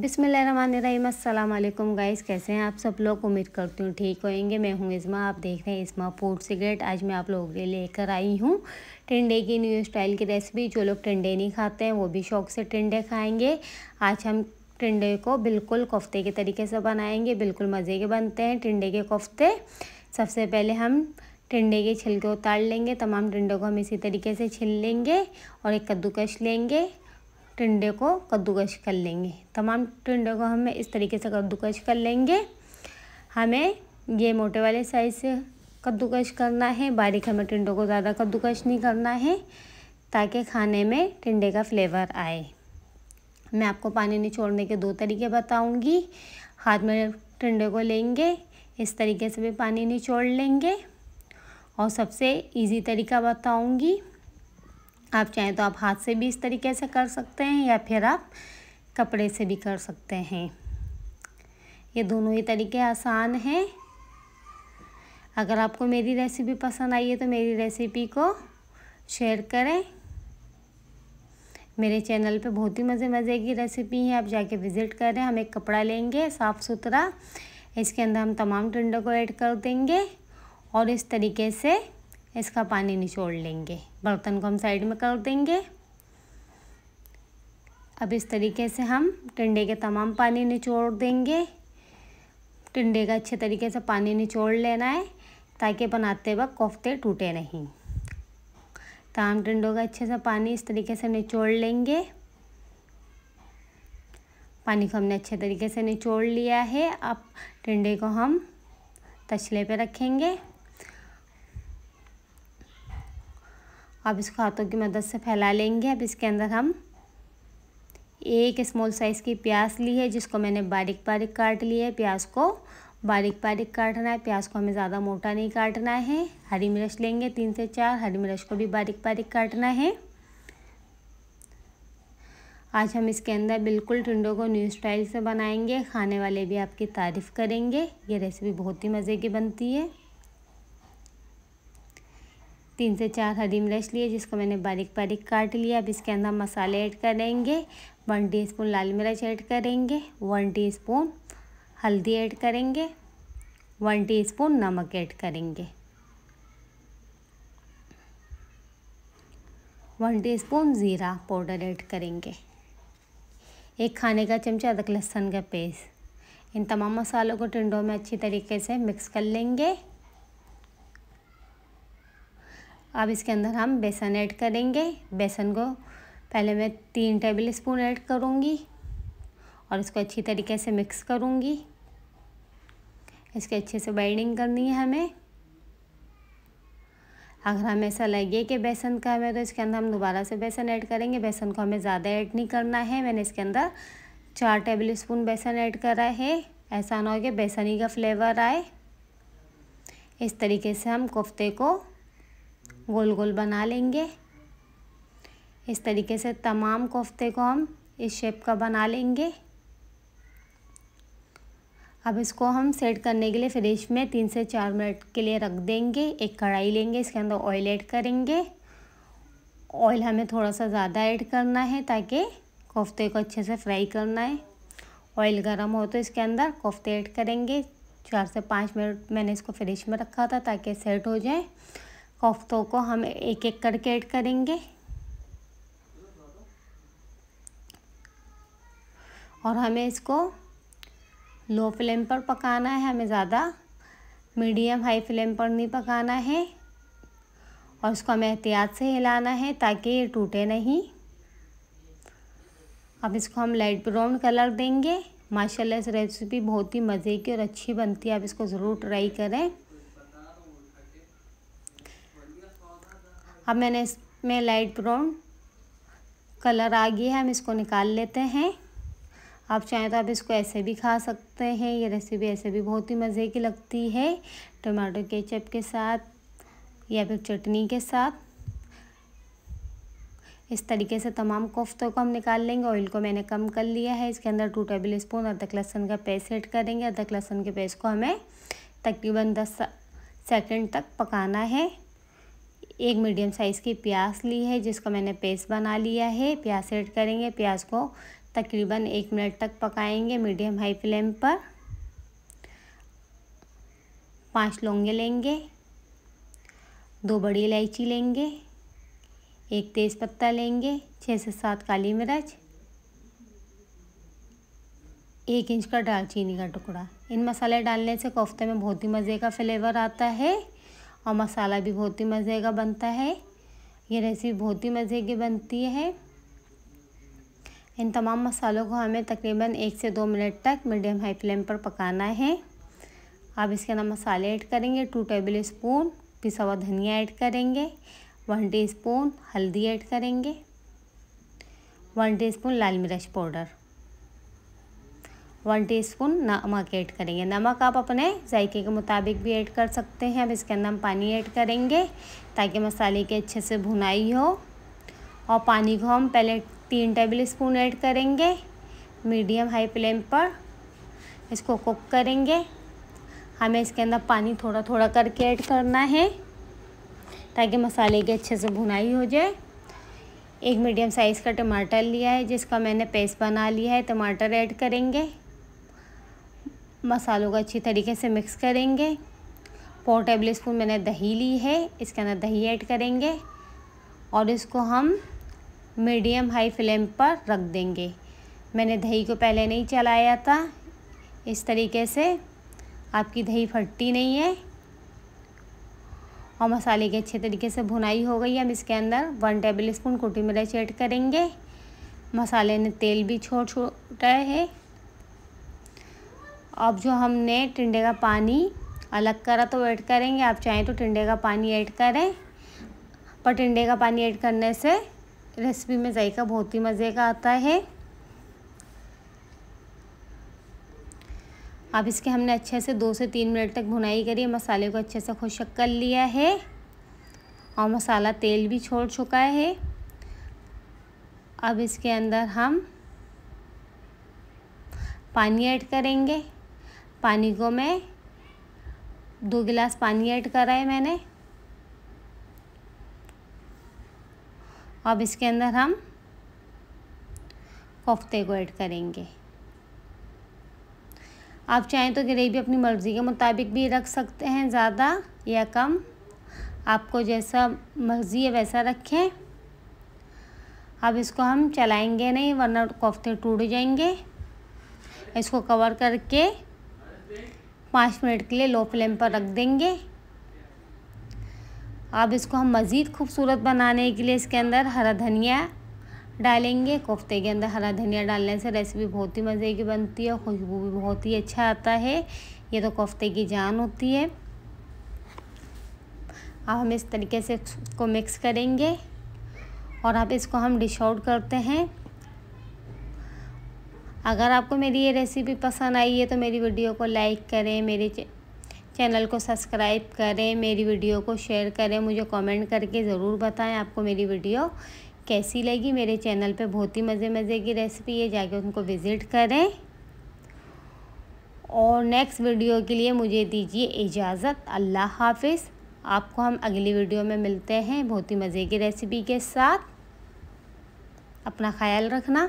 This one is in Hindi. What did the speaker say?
बिसमीम गाइस कैसे हैं आप सब लोग उम्मीद करती हूँ ठीक होएंगे मैं हूँ इसमा आप देख रहे हैं इसमा फूड सिगरेट आज मैं आप लोगों के लिए लेकर आई हूँ टिंडे की न्यू स्टाइल की रेसिपी जो लोग टिंडे नहीं खाते हैं वो भी शौक से टिंडे खाएंगे आज हम टिंडे को बिल्कुल कोफ्ते के तरीके से बनाएँगे बिल्कुल मज़े के बनते हैं टिंडे के कोफ्ते सबसे पहले हम टिंडे के छिलके उतार लेंगे तमाम टिंडों को हम इसी तरीके से छिल लेंगे और एक कद्दूकश लेंगे टिंडे को कद्दूकश कर लेंगे तमाम टिंडे को हमें इस तरीके से कद्दूकश कर लेंगे हमें ये मोटे वाले साइज़ से कद्दूकश करना है बारीक हमें टिंडों को ज़्यादा कद्दूकश नहीं करना है ताकि खाने में टिंडे का फ्लेवर आए मैं आपको पानी निचोड़ने के दो तरीके बताऊंगी हाथ में टिंडे को लेंगे इस तरीके से भी पानी निचोड़ लेंगे और सबसे इजी तरीका बताऊंगी आप चाहें तो आप हाथ से भी इस तरीके से कर सकते हैं या फिर आप कपड़े से भी कर सकते हैं ये दोनों ही तरीके आसान हैं अगर आपको मेरी रेसिपी पसंद आई है तो मेरी रेसिपी को शेयर करें मेरे चैनल पे बहुत ही मज़े मज़े की रेसिपी है आप जाके विज़िट करें हम एक कपड़ा लेंगे साफ़ सुथरा इसके अंदर हम तमाम टंडों को ऐड कर देंगे और इस तरीके से इसका पानी निचोड़ लेंगे बर्तन को हम साइड में कर देंगे अब इस तरीके से हम टिंडे के तमाम पानी निचोड़ देंगे टिंडे का अच्छे तरीके से पानी निचोड़ लेना है ताकि बनाते वक्त कोफ्ते टूटे नहीं तमाम टिंडों का अच्छे से पानी इस तरीके से निचोड़ लेंगे पानी को हमने अच्छे तरीके से निचोड़ लिया है अब टिंडे को हम तछले पे रखेंगे अब इसको हाथों की मदद से फैला लेंगे अब इसके अंदर हम एक स्मॉल साइज़ की प्याज ली है जिसको मैंने बारीक बारीक काट ली है प्याज को बारीक बारीक काटना है प्याज को हमें ज़्यादा मोटा नहीं काटना है हरी मिर्च लेंगे तीन से चार हरी मिर्च को भी बारीक बारीक काटना है आज हम इसके अंदर बिल्कुल टिंडों को न्यू स्टाइल से बनाएंगे खाने वाले भी आपकी तारीफ़ करेंगे ये रेसिपी बहुत ही मज़े की बनती है तीन से चार हरी मिर्च लिए जिसको मैंने बारीक बारीक काट लिया अब इसके अंदर मसाले ऐड करेंगे वन टीस्पून लाल मिर्च ऐड करेंगे वन टीस्पून हल्दी ऐड करेंगे वन टीस्पून नमक ऐड करेंगे वन टीस्पून ज़ीरा पाउडर ऐड करेंगे एक खाने का चमचा अदरक लहसुन का पेस्ट इन तमाम मसालों को टिंडों में अच्छी तरीके से मिक्स कर लेंगे अब इसके अंदर हम बेसन ऐड करेंगे बेसन को पहले मैं तीन टेबल स्पून ऐड करूँगी और इसको अच्छी तरीके से मिक्स करूँगी इसके अच्छे से बाइंडिंग करनी है हमें अगर हमें ऐसा लगे कि बेसन का हमें तो इसके अंदर हम दोबारा से बेसन ऐड करेंगे बेसन को हमें ज़्यादा ऐड नहीं करना है मैंने इसके अंदर चार टेबल स्पून बेसन ऐड करा है ऐसा ना हो कि बेसन ही का फ्लेवर आए इस तरीके से हम कोफ्ते को गोल गोल बना लेंगे इस तरीके से तमाम कोफ्ते को हम इस शेप का बना लेंगे अब इसको हम सेट करने के लिए फ्रिज में तीन से चार मिनट के लिए रख देंगे एक कढ़ाई लेंगे इसके अंदर ऑयल ऐड करेंगे ऑयल हमें थोड़ा सा ज़्यादा ऐड करना है ताकि कोफ्ते को अच्छे से फ्राई करना है ऑयल गर्म हो तो इसके अंदर कोफ्ते ऐड करेंगे चार से पाँच मिनट मैंने इसको फ्रिज में रखा था ताकि सेट हो जाए कोफ्तों को हम एक एक करके ऐड करेंगे और हमें इसको लो फ्लेम पर पकाना है हमें ज़्यादा मीडियम हाई फ्लेम पर नहीं पकाना है और इसको हमें एहतियात से हिलाना है ताकि ये टूटे नहीं अब इसको हम लाइट ब्राउन कलर देंगे माशाल्लाह इस रेसिपी बहुत ही मज़े की और अच्छी बनती है आप इसको ज़रूर ट्राई करें अब मैंने इसमें लाइट ब्राउन कलर आ गया है हम इसको निकाल लेते हैं आप चाहें तो आप इसको ऐसे भी खा सकते हैं ये रेसिपी ऐसे भी बहुत ही मज़े की लगती है टमाटो केचप के साथ या फिर चटनी के साथ इस तरीके से तमाम कोफ्तों को हम निकाल लेंगे ऑयल को मैंने कम कर लिया है इसके अंदर टू टेबल स्पून अदरक लहसुन का पेस्ट ऐड करेंगे अदरक लहसुन के पेस्ट को हमें तकरीबन दस सेकेंड तक पकाना है एक मीडियम साइज़ की प्याज ली है जिसको मैंने पेस्ट बना लिया है प्याज ऐड करेंगे प्याज को तकरीबन एक मिनट तक पकाएंगे मीडियम हाई फ्लेम पर पांच लौंगे लेंगे दो बड़ी इलायची लेंगे एक तेज़पत्ता लेंगे छः से सात काली मिर्च एक इंच का दालचीनी का टुकड़ा इन मसाले डालने से कोफ्ते में बहुत ही मज़े का फ्लेवर आता है और मसाला भी बहुत ही मज़े का बनता है ये रेसिपी बहुत ही मज़े की बनती है इन तमाम मसालों को हमें तकरीबन एक से दो मिनट तक मीडियम हाई फ्लेम पर पकाना है अब इसके अंदर मसाले ऐड करेंगे टू टेबल स्पून पिसा हुआ धनिया ऐड करेंगे वन टी स्पून हल्दी ऐड करेंगे वन टी स्पून लाल मिर्च पाउडर वन टी स्पून नमक ऐड करेंगे नमक आप अपने जायके के मुताबिक भी ऐड कर सकते हैं अब इसके अंदर हम पानी ऐड करेंगे ताकि मसाले की अच्छे से भुनाई हो और पानी को हम पहले तीन टेबल स्पून ऐड करेंगे मीडियम हाई फ्लेम पर इसको कुक करेंगे हमें इसके अंदर पानी थोड़ा थोड़ा करके ऐड करना है ताकि मसाले की अच्छे से भुनाई हो जाए एक मीडियम साइज़ का टमाटर लिया है जिसका मैंने पेस्ट बना लिया है टमाटर ऐड करेंगे मसालों को अच्छी तरीके से मिक्स करेंगे फोर टेबल स्पून मैंने दही ली है इसके अंदर दही ऐड करेंगे और इसको हम मीडियम हाई फ्लेम पर रख देंगे मैंने दही को पहले नहीं चलाया था इस तरीके से आपकी दही फटती नहीं है और मसाले की अच्छे तरीके से भुनाई हो गई हम इसके अंदर वन टेबल स्पून कुटी मिर्च ऐड करेंगे मसाले ने तेल भी छोड़ छोटा है अब जो हमने टिंडे का पानी अलग करा तो ऐड करेंगे आप चाहें तो टिंडे का पानी ऐड करें पर टिंडे का पानी ऐड करने से रेसिपी में जायका बहुत ही मज़े का आता है अब इसके हमने अच्छे से दो से तीन मिनट तक भुनाई करी मसाले को अच्छे से खुशक कर लिया है और मसाला तेल भी छोड़ चुका है अब इसके अंदर हम पानी ऐड करेंगे पानी को मैं दो गिलास पानी ऐड करा है मैंने अब इसके अंदर हम कोफ्ते को ऐड करेंगे आप चाहें तो ग्रेवी अपनी मर्ज़ी के मुताबिक भी रख सकते हैं ज़्यादा या कम आपको जैसा मर्ज़ी है वैसा रखें अब इसको हम चलाएंगे नहीं वरना कोफ्ते टूट जाएंगे इसको कवर करके पाँच मिनट के लिए लो फ्लेम पर रख देंगे अब इसको हम मज़ीद खूबसूरत बनाने के लिए इसके अंदर हरा धनिया डालेंगे कोफ्ते के अंदर हरा धनिया डालने से रेसिपी बहुत ही मज़े की बनती है खुशबू भी बहुत ही अच्छा आता है ये तो कोफ्ते की जान होती है अब हम इस तरीके से इसको मिक्स करेंगे और अब इसको हम डिश आउट करते हैं अगर आपको मेरी ये रेसिपी पसंद आई है तो मेरी वीडियो को लाइक करें मेरे चैनल को सब्सक्राइब करें मेरी वीडियो को शेयर करें मुझे कमेंट करके ज़रूर बताएं आपको मेरी वीडियो कैसी लगी मेरे चैनल पे बहुत ही मज़े मज़े की रेसिपी है जाके उनको विज़िट करें और नेक्स्ट वीडियो के लिए मुझे दीजिए इजाज़त अल्लाह हाफिज़ आपको हम अगली वीडियो में मिलते हैं बहुत ही मज़े की रेसिपी के साथ अपना ख्याल रखना